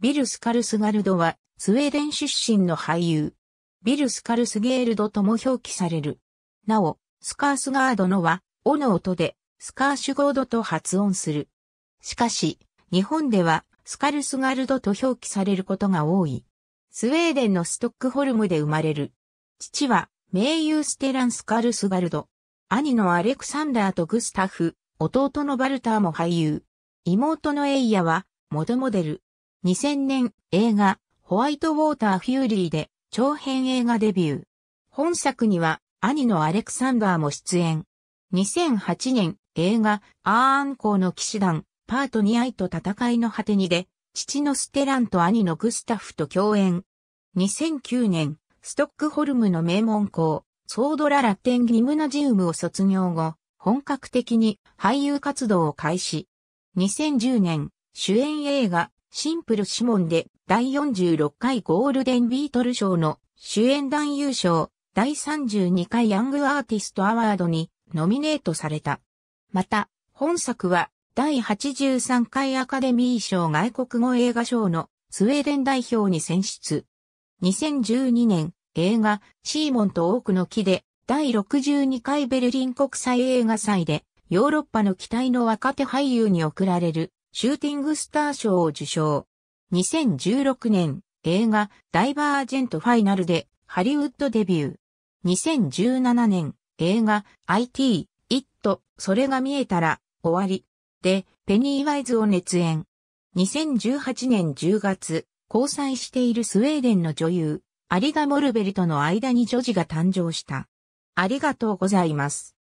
ビル・スカルスガルドは、スウェーデン出身の俳優。ビル・スカルスゲールドとも表記される。なお、スカースガードのは、おの音で、スカーシュゴードと発音する。しかし、日本では、スカルスガルドと表記されることが多い。スウェーデンのストックホルムで生まれる。父は、名優ステラン・スカルスガルド。兄のアレクサンダーとグスタフ、弟のバルターも俳優。妹のエイヤは、モドモデル。2000年映画ホワイトウォーターフューリーで長編映画デビュー。本作には兄のアレクサンダーも出演。2008年映画アーンコーの騎士団パート2愛と戦いの果てにで父のステランと兄のグスタフと共演。2009年ストックホルムの名門校ソードララテンギムナジウムを卒業後本格的に俳優活動を開始。2010年主演映画、シンプルシモンで第46回ゴールデンビートル賞の主演男優賞、第32回ヤングアーティストアワードにノミネートされた。また、本作は第83回アカデミー賞外国語映画賞のスウェーデン代表に選出。2012年、映画、シーモンと多くの木で、第62回ベルリン国際映画祭で、ヨーロッパの期待の若手俳優に贈られる、シューティングスター賞を受賞。2016年、映画、ダイバージェントファイナルで、ハリウッドデビュー。2017年、映画、IT、イット、それが見えたら、終わり。で、ペニーワイズを熱演。2018年10月、交際しているスウェーデンの女優、アリガ・モルベルとの間に女児が誕生した。ありがとうございます。